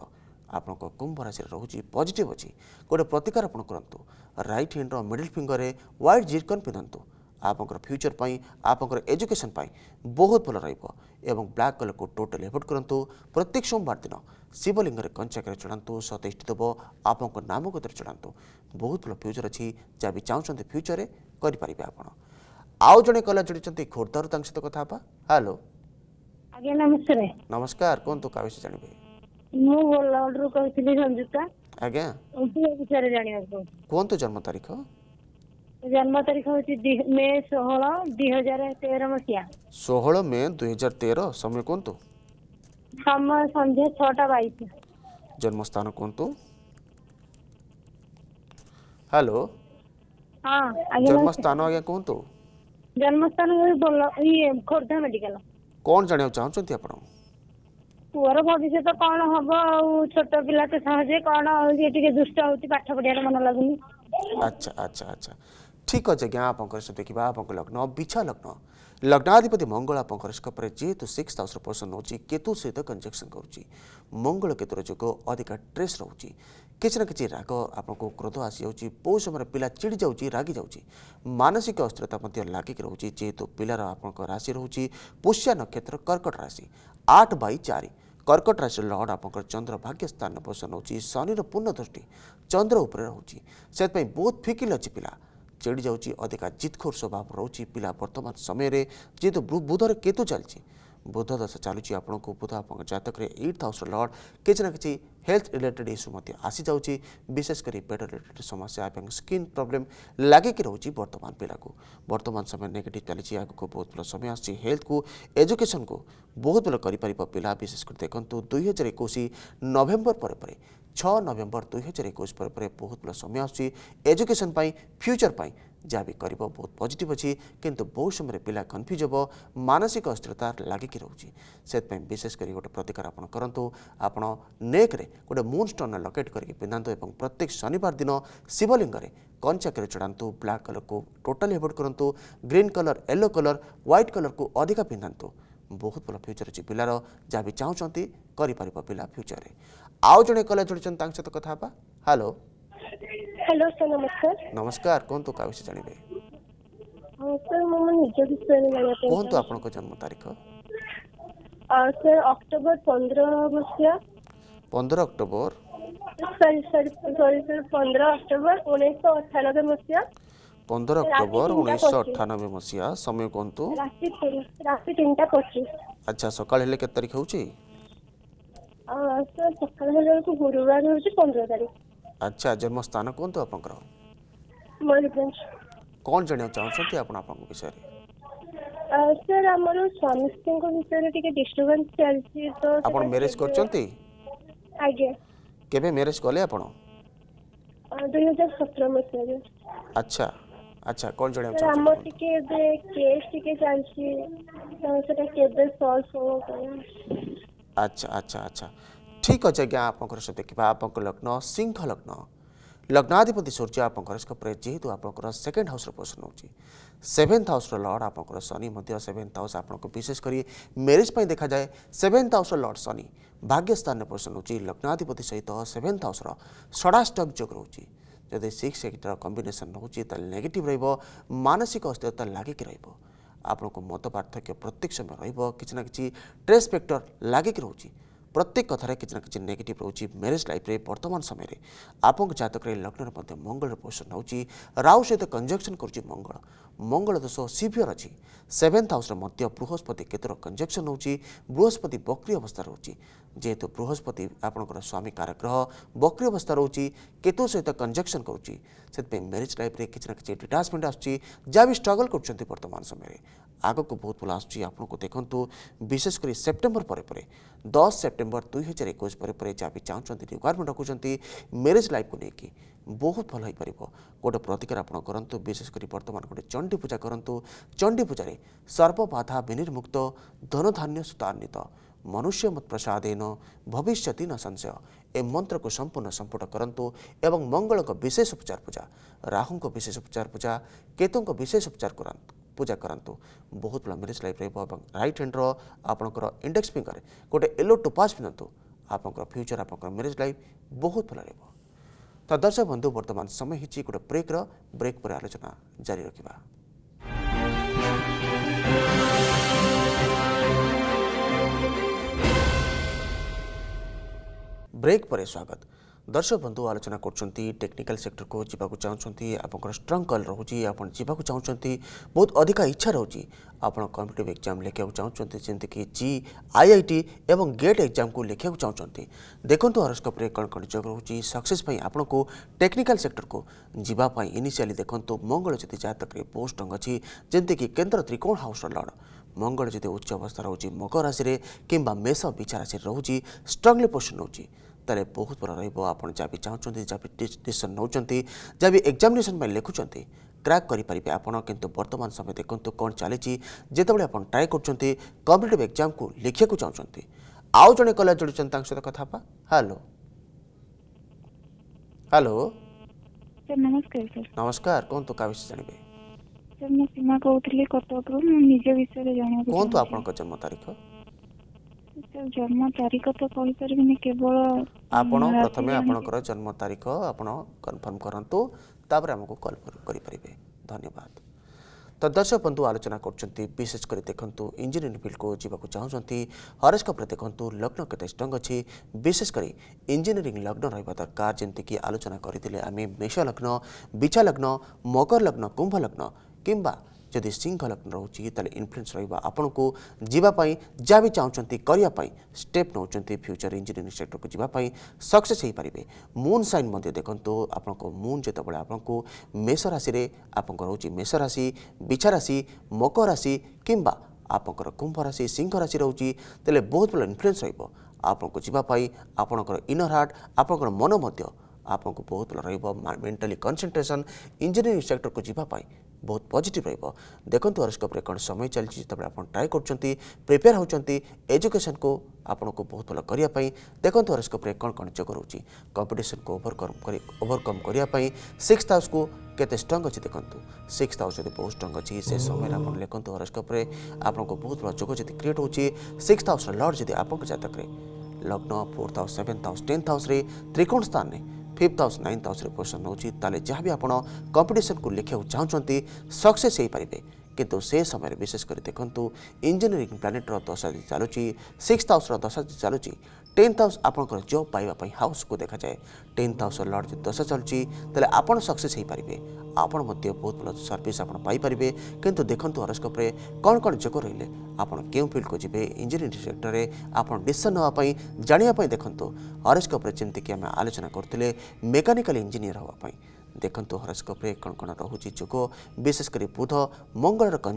ଆପଣଙ୍କ କୁମ୍ଭ ରାଶିରେ ରହୁଛି ପଜିଟିଭ୍ ଅଛି ଗୋଟେ ପ୍ରତିକାର ଆପଣ କରନ୍ତୁ ରାଇଟ୍ ହ୍ୟାଣ୍ଡର ମିଡିଲ୍ ଫିଙ୍ଗରରେ ହ୍ୱାଇଟ୍ ଜିର୍କନ୍ ପିନ୍ଧନ୍ତୁ ଆପଣଙ୍କର ଫ୍ୟୁଚର ପାଇଁ ଆପଣଙ୍କର ଏଜୁକେସନ୍ ପାଇଁ ବହୁତ ଭଲ ରହିବ ଏବଂ ବ୍ଲାକ୍ କଲର୍କୁ ଟୋଟାଲି ଏଭୋଏଡ୍ କରନ୍ତୁ ପ୍ରତ୍ୟେକ ସୋମବାର ଦିନ ଶିବଲିଙ୍ଗରେ କଞ୍ଚାକରେ ଚଢ଼ାନ୍ତୁ ସତେଇଶଟି ଦେବ ଆପଣଙ୍କ ନାମଗତରେ ଚଢ଼ାନ୍ତୁ ବହୁତ ଭଲ ଫ୍ୟୁଚର ଅଛି ଯାହା ବି ଚାହୁଁଛନ୍ତି ଫ୍ୟୁଚରରେ କରିପାରିବେ ଆପଣ ଆଉ ଜଣେ କଲା ଯୋଡ଼ିଛନ୍ତି ଖୋର୍ଦ୍ଧାରୁ ତାଙ୍କ ସହିତ କଥା ହେବା ହ୍ୟାଲୋ ଆଜ୍ଞା ନମସ୍କାର ନମସ୍କାର କୁହନ୍ତୁ କାହା ବିଷୟ ଜାଣିବେ ମୁଁ ବୋଲଗଡ଼ରୁ କହୁଥିଲି ସଂଯୁକ୍ତା ଆଜ୍ଞା ବିଷୟରେ ଜାଣିବାକୁ କୁହନ୍ତୁ ଜନ୍ମ ତାରିଖ ଜନ୍ମ ତାରିଖ ହେଉଛି ମେ ଷୋହଳ ଦୁଇ ହଜାର ତେର ମସିହା ଷୋହଳ ମେ ଦୁଇ ହଜାର ତେର ସମୟ କୁହନ୍ତୁ ସମୟ ସନ୍ଧ୍ୟା ଛଅଟା ବାଇଶ ଜନ୍ମସ୍ଥାନ କୁହନ୍ତୁ ହ୍ୟାଲୋ ଜନ୍ମସ୍ଥାନ ଆଜ୍ଞା କୁହନ୍ତୁ ଜନ୍ମସ୍ଥାନ ଇଏ ଖୋର୍ଦ୍ଧା ମେଡିକାଲ କ'ଣ ଜାଣିବାକୁ ଚାହୁଁଛନ୍ତି ଆପଣ ପୁଅର ଭବିଷ୍ୟତ କ'ଣ ହବ ଆଉ ଛୋଟ ପିଲା ତ ସହଜେ କ'ଣ ଇଏ ଟିକେ ଦୁଷ୍ଟ ହେଉଛି ପାଠ ପଢ଼ିବାରେ ମନ ଲାଗୁନି ଆଚ୍ଛା ଆଚ୍ଛା ଆଚ୍ଛା ଠିକ୍ ଅଛି ଆଜ୍ଞା ଆପଣଙ୍କର ସେ ଦେଖିବା ଆପଣଙ୍କ ଲଗ୍ନ ବିଛା ଲଗ୍ନ लग्नाधिपति मंगल आप स्कोप्रे जेहेतु सिक्स हाउस पोषण होती केतु सहित कंजक्शन कर मंगल केतुर जोग अधिक ट्रेस रोचे କିଛି ନା କିଛି ରାଗ ଆପଣଙ୍କୁ କ୍ରୋଧ ଆସିଯାଉଛି ବହୁ ସମୟରେ ପିଲା ଚିଡ଼ି ଯାଉଛି ରାଗି ଯାଉଛି ମାନସିକ ଅସ୍ଥିରତା ମଧ୍ୟ ଲାଗିକି ରହୁଛି ଯେହେତୁ ପିଲାର ଆପଣଙ୍କ ରାଶି ରହୁଛି ପୁଷ୍ୟା ନକ୍ଷତ୍ର କର୍କଟ ରାଶି ଆଠ ବାଇ ଚାରି କର୍କଟ ରାଶି ଲର୍ଡ଼ ଆପଣଙ୍କର ଚନ୍ଦ୍ର ଭାଗ୍ୟ ସ୍ଥାନ ପୋଷଣ ହେଉଛି ଶନିର ପୂର୍ଣ୍ଣ ଦୃଷ୍ଟି ଚନ୍ଦ୍ର ଉପରେ ରହୁଛି ସେଥିପାଇଁ ବହୁତ ଫିକିଲ ଅଛି ପିଲା ଚିଡ଼ି ଯାଉଛି ଅଧିକା ଜିତଖୋର ସ୍ୱଭାବ ରହୁଛି ପିଲା ବର୍ତ୍ତମାନ ସମୟରେ ଯେହେତୁ ବୁଧରେ କେତୁ ଚାଲିଛି બુદ્ધ તથા ચાલુଛି ଆପଣଙ୍କୁ ବୁଦ୍ଧ ଆପଣଙ୍କ ଜାତକରେ ଏଇଟ୍ ଥାଉଜେଣ୍ଡ ଲର୍ଡ଼ କିଛି ନା କିଛି ହେଲ୍ଥ ରିଲେଟେଡ୍ ଇସ୍ୟୁ ମଧ୍ୟ ଆସିଯାଉଛି ବିଶେଷ କରି ପେଟ ରିଲେଟେଡ୍ ସମସ୍ୟା ଏବଂ ସ୍କିନ୍ ପ୍ରୋବ୍ଲେମ୍ ଲାଗିକି ରହୁଛି ବର୍ତ୍ତମାନ ପିଲାକୁ ବର୍ତ୍ତମାନ ସମୟ ନେଗେଟିଭ୍ ଚାଲିଛି ଆଗକୁ ବହୁତ ଭଲ ସମୟ ଆସୁଛି ହେଲ୍ଥକୁ ଏଜୁକେସନ୍କୁ ବହୁତ ଭଲ କରିପାରିବ ପିଲା ବିଶେଷ କରି ଦେଖନ୍ତୁ ଦୁଇ ହଜାର ଏକୋଇଶ ନଭେମ୍ବର ପରେ ପରେ ଛଅ ନଭେମ୍ବର ଦୁଇ ହଜାର ଏକୋଇଶ ପରେ ପରେ ବହୁତ ଭଲ ସମୟ ଆସୁଛି ଏଜୁକେସନ୍ ପାଇଁ ଫ୍ୟୁଚର୍ ପାଇଁ जहाँ भी कर बहुत पजिट अच्छी कितु बहुत समय पिला कनफ्यूज हे मानसिक अस्थिरता लगिकी रोचे से विशेषकर गोटे प्रतिकार आपड़ करूँ आपण नेक्रे गोटे मुन स्टोन लकेट करके पिंधातु और प्रत्येक शनिवार दिन शिवलिंग में कंचा केरे चढ़ात ब्लाक कलर को टोटाली एवोड करूँ green colour yellow colour white colour को अधिका पिंधातु ବହୁତ ଭଲ ଫ୍ୟୁଚର୍ ଅଛି ପିଲାର ଯାହା ବି ଚାହୁଁଛନ୍ତି କରିପାରିବ ପିଲା ଫ୍ୟୁଚର୍ରେ ଆଉ ଜଣେ କଲେଜ୍ ଜଣେ ତାଙ୍କ सहित କଥା ହେବା ହ୍ୟାଲୋ ହ୍ୟାଲୋ ସାର୍ ନମସ୍କାର ନମସ୍କାର କୁହନ୍ତୁ କାହା ବିଷୟ ଜାଣିବେ ସାର୍ ମୁଁ ମୋ ନିଜ ବିଷୟରେ ଜାଣିବା ପାଇଁ କୁହନ୍ତୁ ଆପଣଙ୍କ ଜନ୍ମ ତାରିଖ ସାର୍ ଅକ୍ଟୋବର ପନ୍ଦର ମସିହା ପନ୍ଦର October sorry sorry sorry sir ପନ୍ଦର ଅକ୍ଟୋବର ଉଣେଇଶହ ଅଠାନବେ ମସିହା ପନ୍ଦର ଅକ୍ଟୋବର ଉଣେଇଶହ ଅଠାନବେ ମସିହା ସମୟ କୁହନ୍ତୁ ରାତି ତିନିଟା ପଚିଶ ଆଚ୍ଛା ସକାଳ ହେଲେ କେତେ ତାରିଖ ହେଉଛି ସାର୍ ସକାଳ ହେଲା ବେଳକୁ ଗୁରୁବାର ହେଉଛି ପନ୍ଦର ତାରିଖ ଆଚ୍ଛା ଜନ୍ମସ୍ଥାନ କୁହନ୍ତୁ ଆପଣଙ୍କର କ'ଣ ଜାଣିବାକୁ ଚାହୁଁଛନ୍ତି ଆପଣ ଆପଣଙ୍କ ବିଷୟରେ ସାର୍ ଆମର ସ୍ୱାମୀ ସ୍ତ୍ରୀଙ୍କ ଭିତରେ ଟିକେ ଡିଷ୍ଟର୍ବାନ୍ସ ଚାଲିଛି ତ ଆପଣ ମ୍ୟାରେଜ କରିଛନ୍ତି ଆଜ୍ଞା କେବେ ମ୍ୟାରେଜ କଲେ ଆପଣ ଦୁଇ ହଜାର ସତର ମସିହାରେ ଆଚ୍ଛା আচ্ছা কোন জড়ে আছে আমার টিকে যে কেস টিকে চাইছি সেটা কেবে সলভ হবো আচ্ছা আচ্ছা আচ্ছা ठीक अच्छे आज्ञा आपंकर देखा आप लग्न सिंह लग्न लग्नाधिपति सूर्य आप जेहेतु आप सेकेंड हाउस पोजिशन होती सेभेन्थ हाउस लर्ड आप शनि सेभेन्थ हाउस आप विशेषकर मेरेज पर देखा जाए सेभेन्थ हाउस लर्ड शनि भाग्यस्थान पोजिशन होती लग्नाधिपति सहित सेभेन्थ हाउस षडाष्टक जोग रोचे जदि सिक्स सेक्टर कम्बेसन रोचेगेट रानसिक अस्थिरता लग कि रपण मत पार्थक्य प्रत्येक समय रिचना किसी ट्रेस फैक्टर लगिक रोचे ପ୍ରତ୍ୟେକ କଥାରେ କିଛି ନା କିଛି ନେଗେଟିଭ୍ ରହୁଛି ମ୍ୟାରେଜ୍ ଲାଇଫ୍ରେ ବର୍ତ୍ତମାନ ସମୟରେ ଆପଣଙ୍କ ଜାତକରେ ଲଗ୍ନରେ ମଧ୍ୟ ମଙ୍ଗଳର ପୋଜିସନ୍ ହେଉଛି ରାହୁ ସହିତ କଞ୍ଜକ୍ସନ୍ କରୁଛି ମଙ୍ଗଳ ମଙ୍ଗଳ ଦୋଷ ସିଭିଅର୍ ଅଛି ସେଭେନ୍ଥ ହାଉସ୍ରେ ମଧ୍ୟ ବୃହସ୍ପତି କେତେର କଞ୍ଜକ୍ସନ୍ ହେଉଛି ବୃହସ୍ପତି ବକ୍ରି ଅବସ୍ଥା ରହୁଛି ଯେହେତୁ ବୃହସ୍ପତି ଆପଣଙ୍କର ସ୍ୱାମୀ କାରଗ୍ରହ ବକ୍ରି ଅବସ୍ଥା ରହୁଛି କେତୁ ସହିତ କଞ୍ଜକ୍ସନ୍ କରୁଛି ସେଥିପାଇଁ ମ୍ୟାରେଜ୍ ଲାଇଫ୍ରେ କିଛି ନା କିଛି ଡିଟାଚମେଣ୍ଟ ଆସୁଛି ଯାହା ବି ଷ୍ଟ୍ରଗଲ୍ କରୁଛନ୍ତି ବର୍ତ୍ତମାନ ସମୟରେ आग को बहुत भल आसको देखूँ तो विशेषकर सेप्टेम्बर पर दस सेप्टेम्बर दुई हजार एक पर जहाँ भी चाहूँ रिक्वयरमेंट रखुं मेरेज लाइफ को लेकिन बहुत भल हो पार गोटे प्रतिकार आप करूँ तो, विशेषकर बर्तमान गोटे चंडी पूजा करूँ तो, चंडी पूजा सर्वबाधा विनिर्मुक्त धनधान्य सुतान्वित मनुष्य मत प्रसाद भविष्य न संशय ए मंत्र को संपूर्ण संपुट करतु एवं मंगल विशेष उपचार पूजा राहु विशेष उपचार पूजा केतु विशेष उपचार करूँ पूजा करूँ बहुत बड़ा मेरेज लाइफ रहा रईट हैंड आपंकर इंडेक्स फिंगर गोटे येलो टोपाज पिंधतु आपंकर फ्यूचर आप मेरेज लाइफ बहुत भल रहा तो दर्शक बंधु बर्तमान समय हो गोटे ब्रेक ब्रेक पर आलोचना जारी रखा ब्रेक पर स्वागत दर्शक बंधु आलोचना करेक्निकाल सेक्टर को जावाक चाहते आपंकर स्ट्रंग कल रोचे आपड़ जावाक चाहते बहुत अधिका इच्छा रोचे आपड़ एक्जाम लिखा चाहते जमीक जी आई आई टी ए गेट एक्जाम को लिखा चाहते देखूँ हरस्कोप्रे कौन कौन जोग रोचे सक्सेस आपन को टेक्निकाल सेक्टर को जीवाई इनिशियाली देखूँ मंगल ज्योति जातक पोस्ट रंग अच्छी जमीक केन्द्र त्रिकोण हाउस लड़ मंगल ज्योति उच्च अवस्था रोचे मकर राशि किंवा मेष विचार राशि रोचे स्ट्रंगली पोजिशन रोचे ତାହେଲେ ବହୁତ ଭଲ ରହିବ ଆପଣ ଯାହା ବି ଚାହୁଁଛନ୍ତି ଯାହା ବି ଡିସିସନ୍ ନେଉଛନ୍ତି ଯାହା ବି ଏକ୍ଜାମିନେସନ୍ ପାଇଁ ଲେଖୁଛନ୍ତି କ୍ରାକ୍ କରିପାରିବେ ଆପଣ କିନ୍ତୁ ବର୍ତ୍ତମାନ ସମୟ ଦେଖନ୍ତୁ କ'ଣ ଚାଲିଛି ଯେତେବେଳେ ଆପଣ ଟ୍ରାଏ କରୁଛନ୍ତି କମ୍ପିଟେଟିଭ୍ ଏକ୍ଜାମ୍କୁ ଲେଖିବାକୁ ଚାହୁଁଛନ୍ତି ଆଉ ଜଣେ କଲେଜ ଯୋଡ଼ୁଛନ୍ତି ତାଙ୍କ ସହିତ କଥା ହେବା ହ୍ୟାଲୋ ହ୍ୟାଲୋ ନମସ୍କାର କୁହନ୍ତୁ କାହା ବିଷୟ ଜାଣିବେ ମୁଁ ସୀମା କହୁଥିଲି କଟକରୁ ମୁଁ ନିଜ ବିଷୟରେ ଜାଣିବାକୁ କୁହନ୍ତୁ ଆପଣଙ୍କ ଜନ୍ମ ତାରିଖ ଜନ୍ମ ତାରିଖ ତ କହିପାରିବିନି କେବଳ आपण प्रथमे आपत तारिख आप कम गरौँ त कल गरिपारे धशकु आलोचना विशेष गरी देख्नु इन्जिनयरिङ फिल्डको जुवाक चाहन्छ हरेकको प्रति लग्न केत स्ट्रङ अर्छ विशेषक इन्जिनयरिङ लग्न रह आलोचना लग्न मेषलग्न लग्न मकर लग्न कुंभ लग्न जिम्मि सिंहलग्न रहेछ त इनफ्लुएन्स र आपणको जुनप्रै करिया पाई, स्टेप नउँछ फ्युचर को सक्टरको जुन सक्सेस है पारे मुन सइन मध्य आपेबो आपूर्म मेष राशि आपि मेष राशि राशि मकर राशि कम्बा कुंभ राशि सिंह राशि तले बहुत भए इनफ्लुएन्स र आपणको जुनप्रो इनर हार्ट आप मन आपूर बहुत भयो मेन्टाली कन्सेन्ट्रेसन को सेक्टरको जुनप्रै बहुत पजिट रह हरस्कप्रे किन समय चाहिँ त्यति बेला ट्राई गर् प्रिपेयर को एजुकेसनको को बहुत भन्नु देख्नु हरस्कप्रे कन् किन जो रहेछ कम्पिटिसनको ओभरकम ओभरकमै सिक्सथ हाउसको केते स्ट्रङ अस्क सिक्स हाउस जति बहुत स्ट्रङ अस् समयलेखन्त हरस्कपे को बहुत भयो जो क्रिएट हुन्छ सिक्थ हाउस र लड जति आउँछ जातकले लग्न fourth house seventh house tenth रे त्रिकोण ने ଫିଫ୍ଥ ହାଉସ୍ ନାଇନ୍ଥ ହାଉସ୍ରେ ପୋଜିସନ୍ ହେଉଛି ତାହେଲେ ଯାହା ବି ଆପଣ କମ୍ପିଟିସନ୍କୁ ଲେଖିବାକୁ ଚାହୁଁଛନ୍ତି ସକ୍ସେସ୍ ହୋଇପାରିବେ কিন্তু সে সময় বিশেষ করে দেখুন ইঞ্জিনিয়ারিং ପ୍ଲାନେଟ୍ର ଦଶାଦି ଚାଲୁଛି সিক্স ହାଉସ୍ର ଦଶାଦି ଚାଲୁଛି টেন্থ হাউস আপনার জব পাইবা কু দেখা যায় টেন্থ হাউস লর্ড যদি দশা চলছে তাহলে আপনার সকসেস হয়ে পে আপনার বহু ভালো সর্ভিস আপনার পাইপারে কিন্তু দেখুন হরস্কোপে কণ কণ যোগ রহলে আপনার কেউ ফিল্ড কু যাবে ইঞ্জিনিয়ারিং সেক্টরে আপনার ডিসিশন নেওয়া জাঁয়া দেখুন হরস্কোপে যেমিকি আমি আলোচনা করলে মেকানিকাল ইঞ্জিনিয়ার হওয়া देख्नु हरस्कोप्रे कन् जी बुध मङ्गल को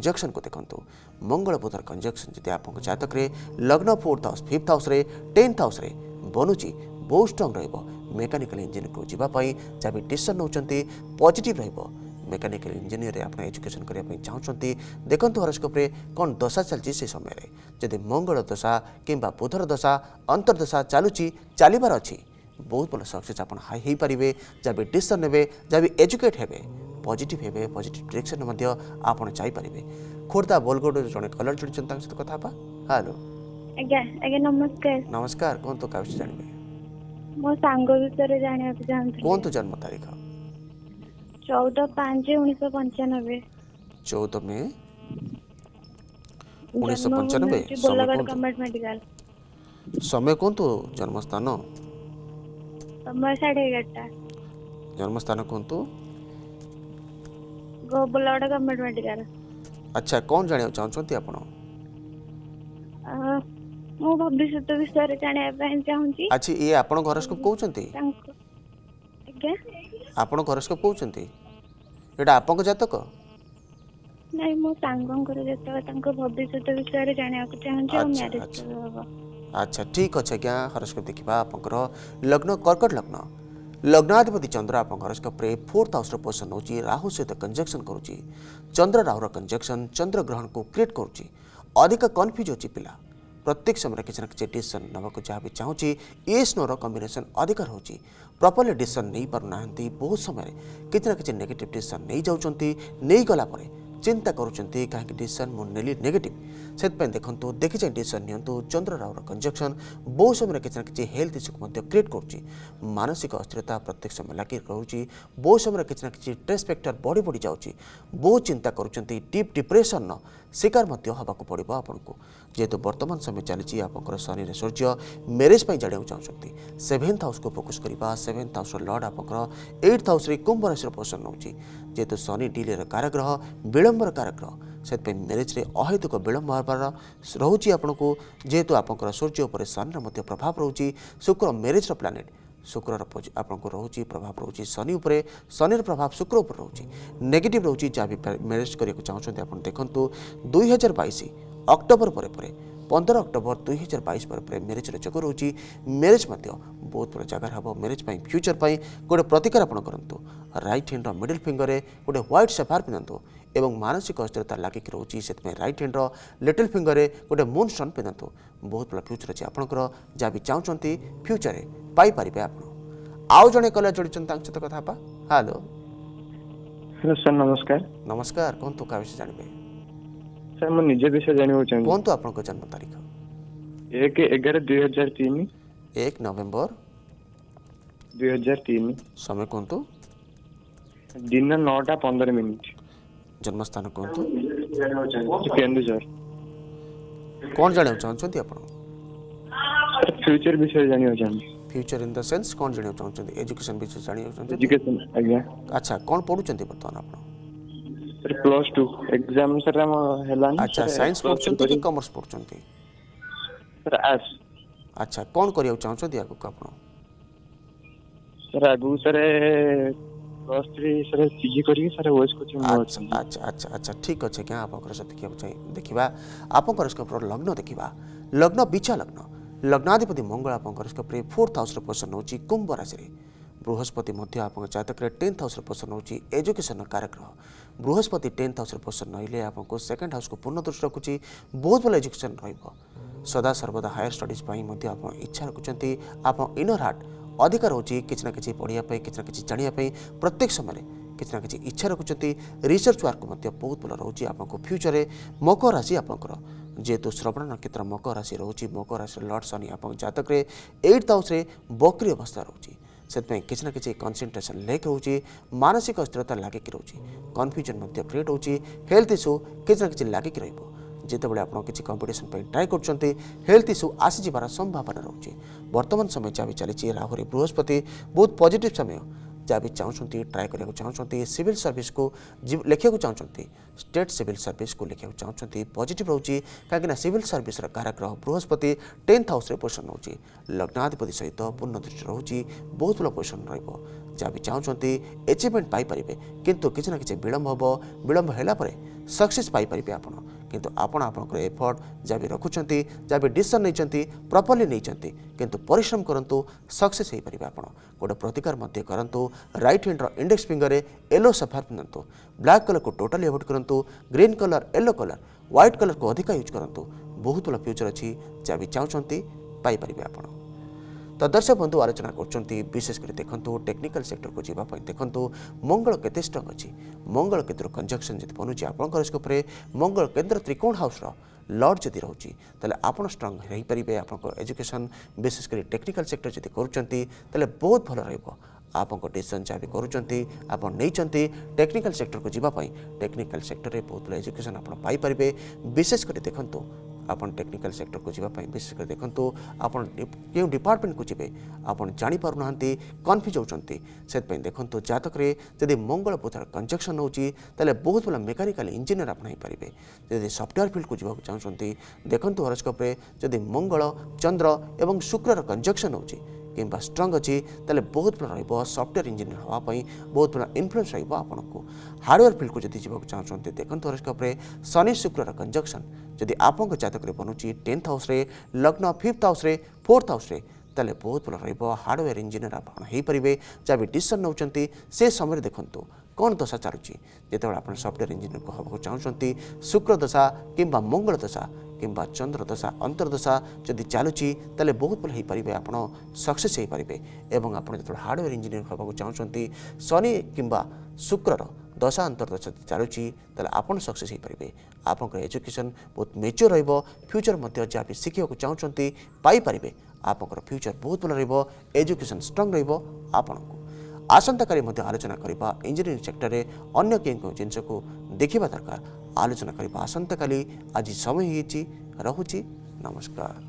देख्नु मंगल बुधर कन्जक्सन जति आपतले लग्न fourth house fifth house tenth हाउस्रे बनु स्ट्रङ र मेकानिकल इन्जिनयरको जुन जहाँ ट्युसन नहुन्छ पजिट रह मेकानिकल इन्जिनयर आजुकेसन गर्दा चाहन्छ देख्नु हरस्कोप्रे कन् दशा चाहिँ से समयले जति मंगल दशा कम्बा बुधर दशा अन्तर्दशा चाहिँ चाहिँ ବହୁତ ଭଲ ସକ୍ସେସ୍ ଆପଣ ହୋଇପାରିବେ ଯାହା ବି ଡିସିସନ୍ ନେବେ ଯାହା ବି ଏଜୁକେଟ୍ ହେବେ ପଜିଟିଭ୍ ହେବେ ପଜିଟିଭ୍ ଡିରେକ୍ସନ୍ରେ ମଧ୍ୟ ଆପଣ ଯାଇପାରିବେ ଖୋର୍ଦ୍ଧା ବୋଲଗଡ଼ରୁ ଜଣେ କଲର୍ ଜୁଡ଼ିଛନ୍ତି ତାଙ୍କ ସହିତ କଥା ହେବା ହ୍ୟାଲୋ ଆଜ୍ଞା ଆଜ୍ଞା ନମସ୍କାର ନମସ୍କାର କୁହନ୍ତୁ କାହା ବିଷୟରେ ଜାଣିବେ ମୋ ସାଙ୍ଗ ବିଷୟରେ ଜାଣିବାକୁ ଚାହୁଁଥିଲି କୁହନ୍ତୁ ଜନ୍ମ ତାରିଖ ଚଉଦ ପାଞ୍ଚ ଉଣେଇଶହ ପଞ୍ଚାନବେ ଚଉଦ ମେ ଉଣେଇଶହ ପଞ୍ଚାନବେ ସମୟ କୁହନ୍ତୁ ଜନ୍ମସ୍ଥାନ ಸಾಡೆ ಗಟ್ಟ जन्मस्थान कहतु गोबलावाड़ा गवर्नमेंट मेडिकल अच्छा कौन जाना चाहते आप मो भविष्य विषय जाना चाहूँगी अच्छा ये आपण घरस्कोप कहते आपण घरस्कोप कहते एटा आपको जातक नहीं मो सांगों जातक भविष्य विषय जाना चाहूँ मैरिज अच्छा ठीक अच्छे आज्ञा हरस्कोप देखा आप लग्न कर्कट लग्न लग्नाधिपति चंद्र आप हरस्कोप फोर्थ हाउस पोजन हो राहु सहित कंजक्शन करुच्च चंद्र राहुल कंजक्शन चंद्र ग्रहण को क्रिएट करुच्चिक कन्फ्यूज अच्छी पिला प्रत्येक समय कि डिशन नाक जहाँ भी चाहिए ए स्नोर कम्बेसन अधिक रोच प्रपर्ली डिशन नहीं पार ना बहुत समय किसी ना कि नेगेटिव डिशन नहीं जाऊँगी नहीं गला চিন্তা করছেন কাহি ডিসিশন মু নেলি নেগেটিভ সেইপা দেখুন দেখি চাই ডিসিশন নিহতু চন্দ্র রাওর কনজকশন বহু সময় কিছু না কিছু হেলথ ইস্যুকে মধ্যে ক্রিয়েট করছে মানসিক অস্থিরতা প্রত্যেক সময় লাগি রয়েছে বহু সময় কিছু না কিছু স্ট্রেস ফ্যাক্টর বড়ি বড়ি যাচ্ছে বহু চিন্তা করছেন ডিপ ডিপ্রেসন ଶିକାର ମଧ୍ୟ ହେବାକୁ ପଡ଼ିବ ଆପଣଙ୍କୁ ଯେହେତୁ ବର୍ତ୍ତମାନ ସମୟ ଚାଲିଛି ଆପଣଙ୍କର ଶନିରେ ସୂର୍ଯ୍ୟ ମ୍ୟାରେଜ୍ ପାଇଁ ଜାଣିବାକୁ ଚାହୁଁଛନ୍ତି ସେଭେନ୍ଥ ହାଉସ୍କୁ ଫୋକସ୍ କରିବା ସେଭେନ୍ଥ ହାଉସ୍ର ଲର୍ଡ଼ ଆପଣଙ୍କର ଏଇଟ୍ ହାଉସ୍ରେ କୁମ୍ଭ ରାଶିର ପୋଷଣ ନେଉଛି ଯେହେତୁ ଶନି ଡିଲେର କାରାଗ୍ରହ ବିଳମ୍ବର କାରାଗ୍ରହ ସେଥିପାଇଁ ମ୍ୟାରେଜ୍ରେ ଅହେତୁକ ବିଳମ୍ବ ହେବାର ରହୁଛି ଆପଣଙ୍କୁ ଯେହେତୁ ଆପଣଙ୍କର ସୂର୍ଯ୍ୟ ଉପରେ ଶନିର ମଧ୍ୟ ପ୍ରଭାବ ରହୁଛି ଶୁକ୍ର ମ୍ୟାରେଜ୍ର ପ୍ଲାନେଟ୍ ଶୁକ୍ରର ଆପଣଙ୍କୁ ରହୁଛି ପ୍ରଭାବ ରହୁଛି ଶନି ଉପରେ ଶନିର ପ୍ରଭାବ ଶୁକ୍ର ଉପରେ ରହୁଛି নেগেটিভ ରହୁଛି ଯାହା ବି ମ୍ୟାରେଜ୍ କରିବାକୁ ଚାହୁଁଛନ୍ତି ଆପଣ ଦେଖନ୍ତୁ দুই হাজার বাইশ অক্টোবর ପରେ পরে ପନ୍ଦର ଅକ୍ଟୋବର ଦୁଇ ହଜାର ବାଇଶ ପରେ ପରେ ମ୍ୟାରେଜ୍ର ଯୋଗ ରହୁଛି ମ୍ୟାରେଜ୍ ମଧ୍ୟ ବହୁତ ବଡ଼ ଜାଗାରେ ହେବ ମ୍ୟାରେଜ୍ ପାଇଁ ଫ୍ୟୁଚର୍ ପାଇଁ ଗୋଟେ ପ୍ରତିକାର ଆପଣ କରନ୍ତୁ ରାଇଟ୍ ହ୍ୟାଣ୍ଡର ମିଡ଼ିଲ୍ ଫିଙ୍ଗରରେ ଗୋଟେ ହ୍ୱାଇଟ୍ ସେଫାର୍ ପିନ୍ଧନ୍ତୁ ଏବଂ ମାନସିକ ଅସ୍ଥିରତା ଲାଗିକି ରହୁଛି ସେଥିପାଇଁ ରାଇଟ୍ ହ୍ୟାଣ୍ଡର ଲିଟିଲ୍ ଫିଙ୍ଗରରେ ଗୋଟେ ମୁନ୍ ଷ୍ଟୋନ୍ ପିନ୍ଧନ୍ତୁ ବହୁତ ଭଲ ଫ୍ୟୁଚର୍ ଅଛି ଆପଣଙ୍କର ଯାହା ବି ଚାହୁଁଛନ୍ତି ଫ୍ୟୁଚର୍ରେ ପାଇପାରିବେ ଆପଣ ଆଉ ଜଣେ କଲେଜ ଯୋଡ଼ିଛନ୍ତି ତାଙ୍କ ସହିତ କଥା ହେବା ହ୍ୟାଲୋ ହ୍ୟାଲୋ ସାର୍ ନମସ୍କାର ନମସ୍କାର କୁହନ୍ତୁ କାହା ବିଷୟ ଜାଣିବେ ସାର୍ ମୁଁ ନିଜ ବିଷୟ ଜାଣିବାକୁ ଚାହୁଁଛି କୁହନ୍ତୁ ଆପଣଙ୍କ ଜନ୍ମ ତାରିଖ ଏକ ଏଗାର ଦୁଇ ହଜାର ତିନି ଏକ ନଭେମ୍ବର ଦୁଇ ହଜାର ତିନି ସମୟ କୁହନ୍ତୁ ଦିନ ନଅଟା ପନ୍ଦର ମିନିଟ୍ जन्मस्थान कहतु तो? कौन जाना चाहते फ्यूचर विषय जाना चाहते फ्यूचर इन द सेंस कौन जाना चाहते एजुकेशन विषय जाना चाहते एजुकेशन आज्ञा अच्छा कौन पढुचंती वर्तमान आपण प्लस 2 एग्जाम सर हम हेलान अच्छा साइंस पढुचंती कि कॉमर्स पढुचंती सर आर्ट्स अच्छा कौन करिया चाहते आगु आपण सर आगु सर ठीक अच्छे क्या लग्न देखा लग्न बीचा लग्न लग्नाधिपति मंगल आपंकर फोर्थ हाउस पोषण नौ कुंभ राशि बृहस्पति आप टेन्थ हाउस पोषण नौ एजुकेशन कारग्रह बृहस्पति टेन्थ हाउस पोषण नईले आपको सेकेंड हाउस को पूर्ण दृष्टि रखुच्छी बहुत भले एजुकेशन रदा सर्वदा हायर स्टडीज इच्छा रखुच्च आप इनर हार्ट अधिक रोचे किसी ना कि पढ़ाप कि जानापी प्रत्येक समय किसी ना कि इच्छा रखुच्च रिसर्च वर्क बहुत भल आप फ्यूचर में मकर राशि आप जेहेतु श्रवण नक्षत्र मकर राशि रोचे मकर राशि लर्ड शनि आप जतक एट हाउस बकरी अवस्था रोचे से किसी ना कि कनसेनट्रेसन लेक हो मानसिक अस्थिरता लगिक रोचे कन्फ्यूजन क्रिएट होल्थ इश्यू किसी ना कि लगिक रोज जितेबाला आपड़ किसी कंपिटन ट्राए करते हेल्थ इश्यू आसीजार संभावना रोचे बर्तमान समय जहाँ चली राहुल बृहस्पति बहुत पजिट समय जहाँ भी चाहूँ ट्राए कर चाहते सिविल सर्विस को लिखा चाहूँ स्टेट सिविल सर्विस को लिखा चाहते पजिट रोच कहीं सिविल सर्विस काराग्रह बृहस्पति टेन्थ हाउस पोजिशन रोच लग्नाधिपति सहित पूर्ण दृष्टि रोचे बहुत भल पोजिशन जहाँ भी चाहूँ एचिवमेंट पापारे कि ना कि विलम्ब हम विलंब होगापर सक्से आपड़ কিন্তু ଆପଣ ଆପଣଙ୍କର ଏଫର୍ଟ ଯାହା ବି ରଖୁଛନ୍ତି ଯାହା ବି ଡିସିସନ୍ ନେଇଛନ୍ତି ପ୍ରପର୍ଲି ନେଇଛନ୍ତି କିନ୍ତୁ ପରିଶ୍ରମ କରନ୍ତୁ ସକ୍ସେସ୍ ହୋଇପାରିବେ ଆପଣ ଗୋଟେ ପ୍ରତିକାର ମଧ୍ୟ କରନ୍ତୁ ରାଇଟ୍ ହ୍ୟାଣ୍ଡର ଇଣ୍ଡେକ୍ସ ଫିଙ୍ଗରରେ ୟେଲୋ ସଫାର ପିନ୍ଧନ୍ତୁ ବ୍ଲାକ୍ କଲର୍କୁ ଟୋଟାଲି ଆଭୋଏଡ଼ କରନ୍ତୁ green colour yellow colour white କଲର୍କୁ ଅଧିକା ୟୁଜ୍ କରନ୍ତୁ ବହୁତ ଭଲ ଫ୍ୟୁଚର୍ ଅଛି ଯାହା ବି ଚାହୁଁଛନ୍ତି ପାଇପାରିବେ ଆପଣ ତ ଦର୍ଶକ ବନ୍ଧୁ ଆଲୋଚନା କରୁଛନ୍ତି ବିଶେଷ କରି ଦେଖନ୍ତୁ ଟେକ୍ନିକାଲ ସେକ୍ଟରକୁ ଯିବା ପାଇଁ ଦେଖନ୍ତୁ ମଙ୍ଗଳ କେତେ ଷ୍ଟ୍ରଙ୍ଗ ଅଛି ମଙ୍ଗଳ କେନ୍ଦ୍ର କଞ୍ଜକ୍ସନ୍ ଯଦି ବନୁଛି ଆପଣଙ୍କର ସ୍କୋପ୍ରେ ମଙ୍ଗଳ କେନ୍ଦ୍ର ତ୍ରିକୋଣ ହାଉସ୍ର ଲର୍ଡ଼ ଯଦି ରହୁଛି ତାହେଲେ ଆପଣ ଷ୍ଟ୍ରଙ୍ଗ ରହିପାରିବେ ଆପଣଙ୍କ ଏଜୁକେସନ୍ ବିଶେଷ କରି ଟେକ୍ନିକାଲ ସେକ୍ଟର ଯଦି କରୁଛନ୍ତି ତାହେଲେ ବହୁତ ଭଲ ରହିବ ଆପଣଙ୍କ ଡିସିସନ୍ ଯାହା ବି କରୁଛନ୍ତି ଆପଣ ନେଇଛନ୍ତି ଟେକ୍ନିକାଲ ସେକ୍ଟରକୁ ଯିବା ପାଇଁ ଟେକ୍ନିକାଲ ସେକ୍ଟରରେ ବହୁତ ଭଲ ଏଜୁକେସନ୍ ଆପଣ ପାଇପାରିବେ ବିଶେଷ କରି ଦେଖନ୍ତୁ ଆପଣ ଟେକ୍ନିକାଲ ସେକ୍ଟରକୁ ଯିବା ପାଇଁ ବିଶେଷ କରି ଦେଖନ୍ତୁ ଆପଣ କେଉଁ ଡିପାର୍ଟମେଣ୍ଟକୁ ଯିବେ ଆପଣ ଜାଣିପାରୁନାହାନ୍ତି କନଫ୍ୟୁଜ୍ ହେଉଛନ୍ତି ସେଥିପାଇଁ ଦେଖନ୍ତୁ ଜାତକରେ ଯଦି ମଙ୍ଗଳ ବୁଧର କଞ୍ଜକ୍ସନ୍ ହେଉଛି ତାହେଲେ ବହୁତ ଭଲ ମେକାନିକାଲ ଇଞ୍ଜିନିୟର ଆପଣ ହେଇପାରିବେ ଯଦି ସଫ୍ଟୱେୟାର ଫିଲ୍ଡକୁ ଯିବାକୁ ଚାହୁଁଛନ୍ତି ଦେଖନ୍ତୁ ହରସ୍କୋପରେ ଯଦି ମଙ୍ଗଳ ଚନ୍ଦ୍ର ଏବଂ ଶୁକ୍ରର କଞ୍ଜକ୍ସନ୍ ହେଉଛି कम्बा स्ट्रङ अच बहुत भयो र सफ्टवेयर इन्जिनयर हावाप बहुत हार्डवेयर भन्नु इनफ्लुएन्स रहेको हाडवेयर फिल्डको जुन जुन चाहन्छु हरेस्कप्रे शनिशुक्रर कन्जक्सन जति आउँदो जातकै बनु टेन्थ हाउस्रे लग्न फिफ्थ हाउस्रे फोर्थ हाउसे त बहुत भयो र हार्डवेयर इन्जिनयर आउँछ जहाँ टिसन नहुन्छ से समय देख्नु कन् दशा चाहुन्छ जति बेला आफ्टवेयर इन्जिनयरको हेर्नु चाहन्छ शुक्र दशा कम्बा मंगल दशा कम्बा चन्द्र दशा जदि जिम्मि चलुछ त बहुत भए पारे आप सक्सेस है पारे आत हार्डवेयर इन्जिनयरिङ हुनु चाहन्छ शनि शुक्र दशा अन्तर्दशा चाहु त आउन सक्सेस एजुकेशन बहुत मेच्योर रह्युचरमा जहाँ सिक्किम चाहन्छे आप्र फ्यूचर बहुत भन्नु रजुकेसन स्ट्रङ र आपणको ଆସନ୍ତାକାଲି ମଧ୍ୟ ଆଲୋଚନା କରିବା ଇଞ୍ଜିନିୟରିଂ ସେକ୍ଟରରେ ଅନ୍ୟ କେଉଁ କେଉଁ ଜିନିଷକୁ ଦେଖିବା ଦରକାର ଆଲୋଚନା କରିବା ଆସନ୍ତାକାଲି ଆଜି ସମୟ ହେଇଛି ରହୁଛି ନମସ୍କାର